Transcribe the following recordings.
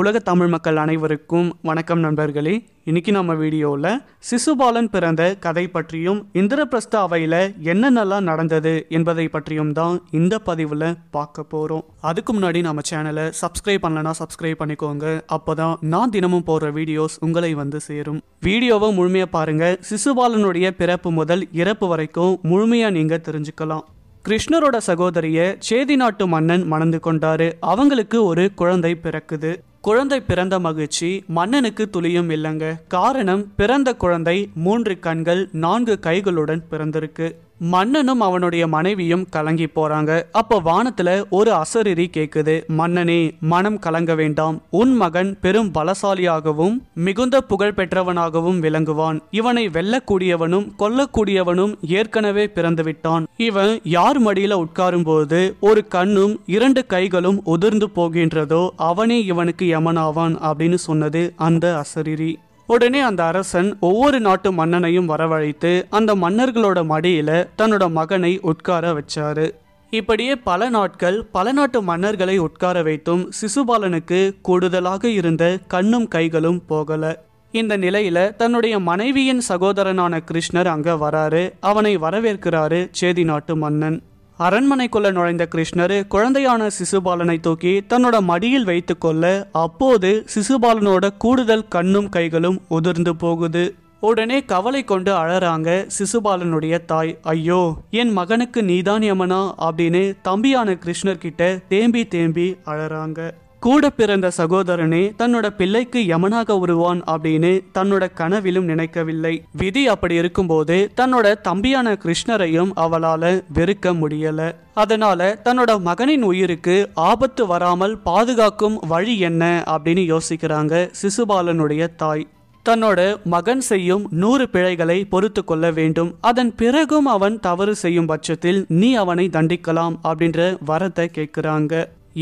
உலக தமிழ் மக்கள் அனைவருக்கும் வணக்கம் நண்பர்களே இன்னைக்கு நம்ம வீடியோவில் சிசுபாலன் பிறந்த கதை பற்றியும் இந்திரபிரஸ்த அவையில் என்னென்னலாம் நடந்தது என்பதை பற்றியும் தான் இந்த பதிவில் பார்க்க போகிறோம் அதுக்கு முன்னாடி நம்ம சேனலை சப்ஸ்கிரைப் பண்ணலன்னா சப்ஸ்கிரைப் பண்ணிக்கோங்க அப்போ தான் நான் தினமும் போடுற வீடியோஸ் உங்களை வந்து சேரும் வீடியோவை முழுமையாக பாருங்கள் சிசுபாலனுடைய பிறப்பு முதல் இறப்பு வரைக்கும் முழுமையாக நீங்கள் தெரிஞ்சுக்கலாம் கிருஷ்ணரோட சகோதரிய சேதி நாட்டு மன்னன் மணந்து கொண்டாரு அவங்களுக்கு ஒரு குழந்தை பிறக்குது குழந்தை பிறந்த மகிழ்ச்சி மன்னனுக்கு துளியும் இல்லைங்க காரணம் பிறந்த குழந்தை மூன்று கண்கள் நான்கு கைகளுடன் பிறந்திருக்கு மன்னனும் அவனுடைய மனைவியும் கலங்கி போறாங்க அப்போ வானத்துல ஒரு அசரிரி கேக்குது மன்னனே மனம் கலங்க வேண்டாம் உன் மகன் பெரும் பலசாலியாகவும் மிகுந்த புகழ் பெற்றவனாகவும் விளங்குவான் இவனை வெல்லக்கூடியவனும் கொல்லக்கூடியவனும் ஏற்கனவே பிறந்துவிட்டான் இவன் யார் மடியில உட்காரும் போது ஒரு கண்ணும் இரண்டு கைகளும் உதிர்ந்து போகின்றதோ அவனே இவனுக்கு யமனாவான் அப்படின்னு சொன்னது அந்த அசரிரி உடனே அந்த அரசன் ஒவ்வொரு நாட்டு மன்னனையும் வரவழைத்து அந்த மன்னர்களோட மடியில தன்னோட மகனை உட்கார வச்சாரு இப்படியே பல நாட்கள் பல நாட்டு மன்னர்களை உட்கார வைத்தும் சிசுபாலனுக்கு கூடுதலாக இருந்த கண்ணும் கைகளும் போகல இந்த நிலையில தன்னுடைய மனைவியின் சகோதரனான கிருஷ்ணர் அங்க வராரு அவனை வரவேற்கிறாரு சேதி நாட்டு மன்னன் அரண்மனைக்குள்ள நுழைந்த கிருஷ்ணர் குழந்தையான சிசுபாலனை தூக்கி தன்னோட மடியில் வைத்துக்கொள்ள அப்போது சிசுபாலனோட கூடுதல் கண்ணும் கைகளும் உதிர்ந்து போகுது உடனே கவலை கொண்டு அழறாங்க சிசுபாலனுடைய தாய் ஐயோ என் மகனுக்கு நீதான் யமனா அப்படின்னு தம்பியான கிருஷ்ணர்கிட்ட தேம்பி தேம்பி அழறாங்க கூட பிறந்த சகோதரனே தன்னோட பிள்ளைக்கு யமனாக உருவான் அப்படின்னு தன்னோட கனவிலும் நினைக்கவில்லை விதி அப்படி இருக்கும்போது தன்னோட தம்பியான கிருஷ்ணரையும் அவளால வெறுக்க முடியல அதனால தன்னோட மகனின் உயிருக்கு ஆபத்து வராமல் பாதுகாக்கும் வழி என்ன அப்படின்னு யோசிக்கிறாங்க சிசுபாலனுடைய தாய் தன்னோட மகன் செய்யும் நூறு பிழைகளை பொறுத்து கொள்ள வேண்டும் அதன் பிறகும் அவன் தவறு செய்யும் பட்சத்தில் நீ அவனை தண்டிக்கலாம் அப்படின்ற வரத்தை கேட்கிறாங்க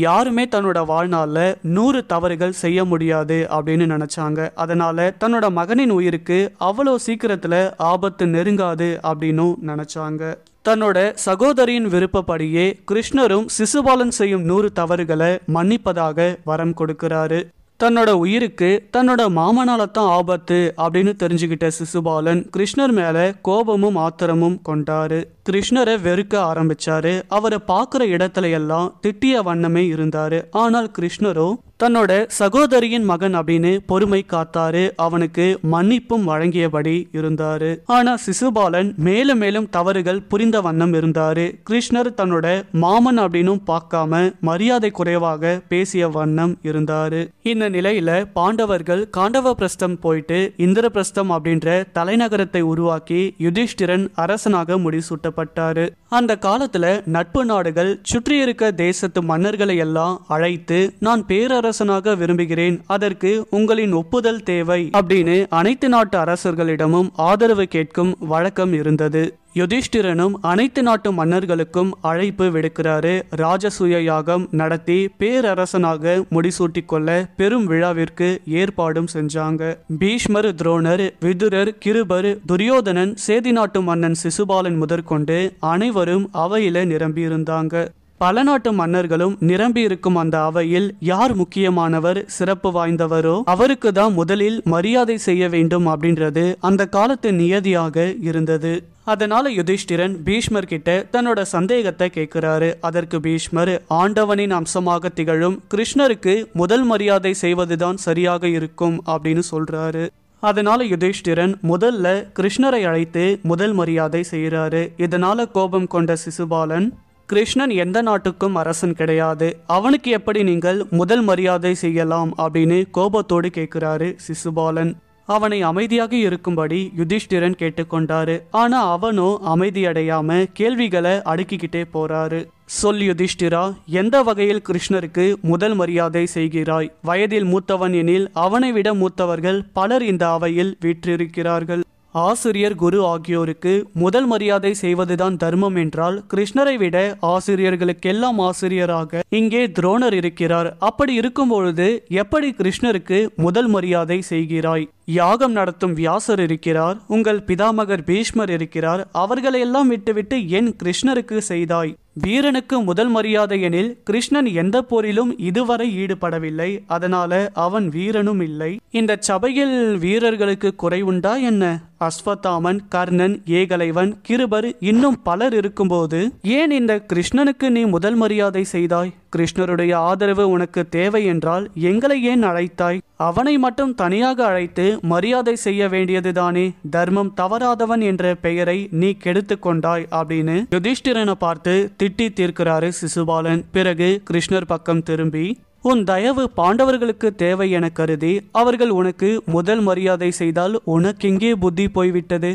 யாருமே தன்னோட வாழ்நாளில் நூறு தவறுகள் செய்ய முடியாது அப்படின்னு நினச்சாங்க அதனால் தன்னோட மகனின் உயிருக்கு அவ்வளோ சீக்கிரத்தில் ஆபத்து நெருங்காது அப்படின்னும் நினச்சாங்க தன்னோட சகோதரியின் விருப்பப்படியே கிருஷ்ணரும் சிசுபாலன் செய்யும் நூறு தவறுகளை மன்னிப்பதாக வரம் கொடுக்கிறாரு தன்னோட உயிருக்கு தன்னோட மாமனால தான் ஆபத்து அப்படின்னு தெரிஞ்சுக்கிட்ட சிசுபாலன் கிருஷ்ணர் மேல கோபமும் ஆத்திரமும் கொண்டாரு கிருஷ்ணரை வெறுக்க ஆரம்பிச்சாரு அவரை பார்க்குற இடத்துல எல்லாம் திட்டிய வண்ணமே இருந்தாரு ஆனால் கிருஷ்ணரும் தன்னோட சகோதரியின் மகன் அப்படின்னு பொறுமை காத்தாரு அவனுக்கு மன்னிப்பும் வழங்கியபடி இருந்தாரு ஆனா சிசுபாலன் மேலும் மேலும் தவறுகள் புரிந்த வண்ணம் இருந்தாரு கிருஷ்ணர் தன்னோட மாமன் அப்படின்னும் பார்க்காம மரியாதை குறைவாக பேசிய வண்ணம் இருந்தாரு இந்த நிலையில பாண்டவர்கள் காண்டவ பிரஸ்தம் போயிட்டு இந்திரபிரஸ்தம் அப்படின்ற தலைநகரத்தை உருவாக்கி யுதிஷ்டிரன் அரசனாக முடிசூட்டப்பட்டாரு அந்த காலத்துல நட்பு நாடுகள் சுற்றியிருக்க தேசத்து மன்னர்களை எல்லாம் அழைத்து நான் பேரரசு பேரரசனாக விரும்புகிறேன் அதற்கு உங்களின் ஒப்புதல் தேவை அப்படின்னு அனைத்து நாட்டு அரசர்களிடமும் ஆதரவு கேட்கும் வழக்கம் இருந்தது யுதிஷ்டிரனும் அனைத்து நாட்டு மன்னர்களுக்கும் அழைப்பு விடுக்கிறாரு ராஜசூய யாகம் நடத்தி பேரரசனாக முடிசூட்டி கொள்ள பெரும் விழாவிற்கு ஏற்பாடும் செஞ்சாங்க பீஷ்மர் துரோணர் விதுரர் கிருபர் துரியோதனன் சேதி நாட்டு மன்னன் சிசுபாலன் முதற்கொண்டு அனைவரும் அவையில நிரம்பியிருந்தாங்க பல நாட்டு மன்னர்களும் நிரம்பி இருக்கும் அந்த அவையில் யார் முக்கியமானவர் சிறப்பு வாய்ந்தவரோ அவருக்கு தான் முதலில் மரியாதை செய்ய வேண்டும் அப்படின்றது அந்த காலத்து நியதியாக இருந்தது அதனால யுதிஷ்டிரன் பீஷ்மர் கிட்ட தன்னோட சந்தேகத்தை கேட்கிறாரு அதற்கு பீஷ்மர் ஆண்டவனின் அம்சமாக திகழும் கிருஷ்ணருக்கு முதல் மரியாதை செய்வதுதான் சரியாக இருக்கும் அப்படின்னு சொல்றாரு அதனால யுதிஷ்டிரன் முதல்ல கிருஷ்ணரை அழைத்து முதல் மரியாதை செய்கிறாரு இதனால கோபம் கொண்ட சிசுபாலன் கிருஷ்ணன் எந்த நாட்டுக்கும் அரசன் கிடையாது அவனுக்கு எப்படி நீங்கள் முதல் மரியாதை செய்யலாம் அப்படின்னு கோபத்தோடு கேட்கிறாரு சிசுபாலன் அவனை அமைதியாக இருக்கும்படி யுதிஷ்டிரன் கேட்டுக்கொண்டாரு ஆனா அவனோ அமைதியடையாம கேள்விகளை அடுக்கிக்கிட்டே போறாரு சொல் யுதிஷ்டிரா எந்த வகையில் கிருஷ்ணருக்கு முதல் மரியாதை செய்கிறாய் வயதில் மூத்தவன் எனில் அவனை விட மூத்தவர்கள் பலர் இந்த அவையில் வீற்றிருக்கிறார்கள் ஆசிரியர் குரு ஆகியோருக்கு முதல் மரியாதை செய்வதுதான் தர்மம் என்றால் கிருஷ்ணரை விட ஆசிரியர்களுக்கெல்லாம் ஆசிரியராக இங்கே துரோணர் இருக்கிறார் அப்படி இருக்கும் பொழுது எப்படி கிருஷ்ணருக்கு முதல் மரியாதை செய்கிறாய் யாகம் நடத்தும் வியாசர் இருக்கிறார் உங்கள் பிதாமகர் பீஷ்மர் இருக்கிறார் அவர்களையெல்லாம் விட்டுவிட்டு என் கிருஷ்ணருக்கு செய்தாய் வீரனுக்கு முதல் மரியாதை எனில் கிருஷ்ணன் எந்த போரிலும் இதுவரை ஈடுபடவில்லை அதனால அவன் வீரனும் இல்லை இந்த சபையில் வீரர்களுக்கு குறைவுண்டா என்ன அஸ்வத்தாமன் கர்ணன் ஏகலைவன் கிருபர் இன்னும் பலர் இருக்கும்போது ஏன் இந்த கிருஷ்ணனுக்கு நீ முதல் மரியாதை செய்தாய் கிருஷ்ணருடைய ஆதரவு உனக்கு தேவை என்றால் எங்களை ஏன் அழைத்தாய் அவனை மட்டும் தனியாக அழைத்து மரியாதை செய்ய வேண்டியதுதானே தர்மம் தவறாதவன் என்ற பெயரை நீ கெடுத்து கொண்டாய் அப்படின்னு யுதிஷ்டிரனை பார்த்து திட்டி தீர்க்கிறாரு சிசுபாலன் பிறகு கிருஷ்ணர் பக்கம் திரும்பி உன் தயவு பாண்டவர்களுக்கு தேவை என கருதி அவர்கள் உனக்கு முதல் மரியாதை செய்தால் உனக்கெங்கே புத்தி போய்விட்டது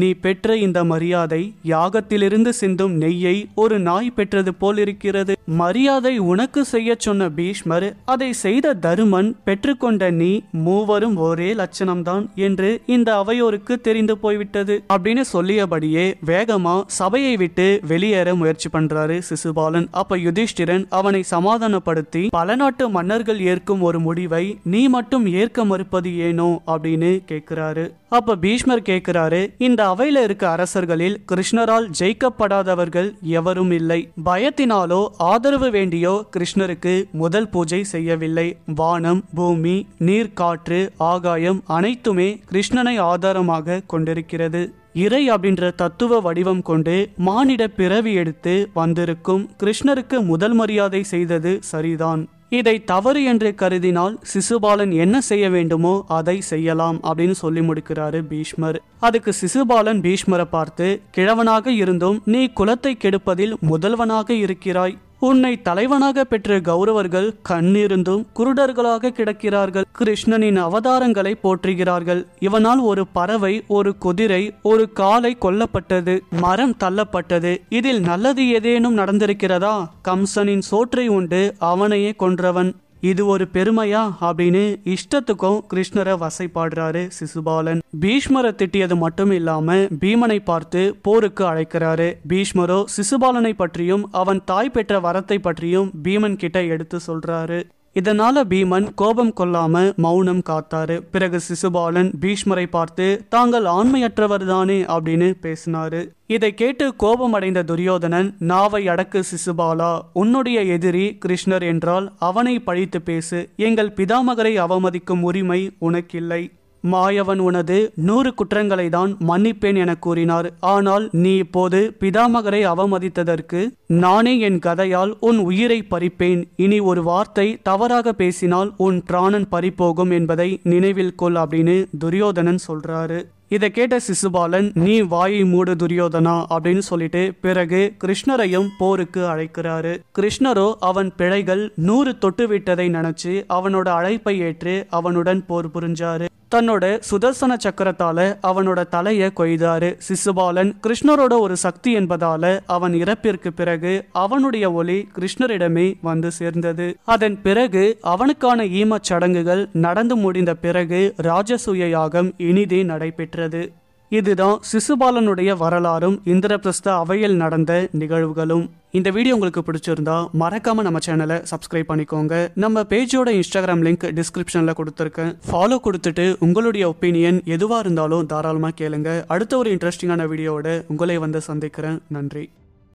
நீ பெற்ற இந்த மரியாதை யாகத்திலிருந்து சிந்தும் நெய்யை ஒரு நாய் பெற்றது போல் இருக்கிறது மரியாதை உனக்கு செய்ய சொன்ன பீஷ்மர் அதை செய்த தருமன் பெற்றுக்கொண்ட நீ மூவரும் ஒரே லட்சணம்தான் என்று இந்த அவையோருக்கு தெரிந்து போய்விட்டது அப்படின்னு சொல்லியபடியே வேகமா சபையை விட்டு வெளியேற முயற்சி பண்றாரு சிசுபாலன் அப்ப யுதிஷ்டிரன் அவனை சமாதானப்படுத்தி பல நாட்டு மன்னர்கள் ஏற்கும் ஒரு முடிவை நீ மட்டும் ஏற்க மறுப்பது ஏனோ அப்படின்னு கேட்கிறாரு அப்ப பீஷ்மர் கேட்கிறாரு இந்த அவையில இருக்க அரசர்களில் கிருஷ்ணரால் ஜெயிக்கப்படாதவர்கள் எவரும் இல்லை பயத்தினாலோ ஆதரவு வேண்டியோ கிருஷ்ணருக்கு முதல் பூஜை செய்யவில்லை வானம் பூமி நீர் காற்று ஆகாயம் அனைத்துமே கிருஷ்ணனை ஆதாரமாக கொண்டிருக்கிறது இறை அப்படின்ற தத்துவ வடிவம் கொண்டு மானிட பிறவி எடுத்து வந்திருக்கும் கிருஷ்ணருக்கு முதல் மரியாதை செய்தது சரிதான் இதை தவறு என்று கருதினால் சிசுபாலன் என்ன செய்ய வேண்டுமோ அதை செய்யலாம் அப்படின்னு சொல்லி முடிக்கிறாரு பீஷ்மர் அதுக்கு சிசுபாலன் பீஷ்மரை பார்த்து கிழவனாக இருந்தும் நீ குலத்தை கெடுப்பதில் முதல்வனாக இருக்கிறாய் உன்னை தலைவனாக பெற்ற கௌரவர்கள் கண்ணிருந்தும் குருடர்களாக கிடக்கிறார்கள் கிருஷ்ணனின் அவதாரங்களை போற்றுகிறார்கள் இவனால் ஒரு பறவை ஒரு குதிரை ஒரு காலை கொல்லப்பட்டது மரம் தள்ளப்பட்டது இதில் நல்லது ஏதேனும் நடந்திருக்கிறதா கம்சனின் சோற்றை உண்டு அவனையே கொன்றவன் இது ஒரு பெருமையா அப்படின்னு இஷ்டத்துக்கும் கிருஷ்ணரை வசைப்பாடுறாரு சிசுபாலன் பீஷ்மரை திட்டியது மட்டும் இல்லாம பீமனை பார்த்து போருக்கு அழைக்கிறாரு பீஷ்மரோ சிசுபாலனை பற்றியும் அவன் தாய் பெற்ற வரத்தை பற்றியும் பீமன் கிட்ட எடுத்து சொல்றாரு இதனால பீமன் கோபம் கொள்ளாம மௌனம் காத்தாரு பிறகு சிசுபாலன் பீஷ்மரை பார்த்து தாங்கள் ஆண்மையற்றவர்தானே அப்படின்னு பேசினாரு இதை கேட்டு கோபமடைந்த துரியோதனன் நாவை அடக்கு சிசுபாலா உன்னுடைய எதிரி கிருஷ்ணர் என்றால் அவனை பழித்து பேசு எங்கள் பிதாமகரை அவமதிக்கும் உரிமை உனக்கில்லை மாயவன் உனது நூறு குற்றங்களை தான் மன்னிப்பேன் என கூறினார் ஆனால் நீ இப்போது பிதாமகரை அவமதித்ததற்கு நானே என் கதையால் உன் உயிரை பறிப்பேன் இனி ஒரு வார்த்தை தவறாக பேசினால் உன் பிராணன் பறிப்போகும் என்பதை நினைவில் கொள் அப்படின்னு துரியோதனன் சொல்றாரு இதை கேட்ட சிசுபாலன் நீ வாயை மூடு துரியோதனா அப்படின்னு சொல்லிட்டு பிறகு கிருஷ்ணரையும் போருக்கு அழைக்கிறாரு கிருஷ்ணரோ அவன் பிழைகள் நூறு தொட்டு விட்டதை நினைச்சு அவனோட அழைப்பை ஏற்று அவனுடன் போர் புரிஞ்சாரு தன்னோட சுதர்சன சக்கரத்தால அவனோட தலையை கொய்தாரு சிசுபாலன் கிருஷ்ணரோட ஒரு சக்தி என்பதால அவன் இறப்பிற்கு பிறகு அவனுடைய ஒளி கிருஷ்ணரிடமே வந்து சேர்ந்தது அதன் பிறகு அவனுக்கான ஈமச் சடங்குகள் நடந்து முடிந்த பிறகு ராஜசூய யாகம் இனிதே நடைபெற்றது இதுதான் சிசுபாலனுடைய வரலாறும் இந்திரபிரஸ்த அவையில் நடந்த நிகழ்வுகளும் இந்த வீடியோ உங்களுக்கு பிடிச்சிருந்தா மறக்காம நம்ம சேனலை சப்ஸ்கிரைப் பண்ணிக்கோங்க நம்ம பேஜோட இன்ஸ்டாகிராம் லிங்க் டிஸ்கிரிப்ஷன்ல கொடுத்துருக்கேன் ஃபாலோ கொடுத்துட்டு உங்களுடைய ஒப்பீனியன் எதுவா இருந்தாலும் தாராளமா கேளுங்க அடுத்த ஒரு இன்ட்ரெஸ்டிங்கான வீடியோவோட உங்களை வந்து சந்திக்கிறேன் நன்றி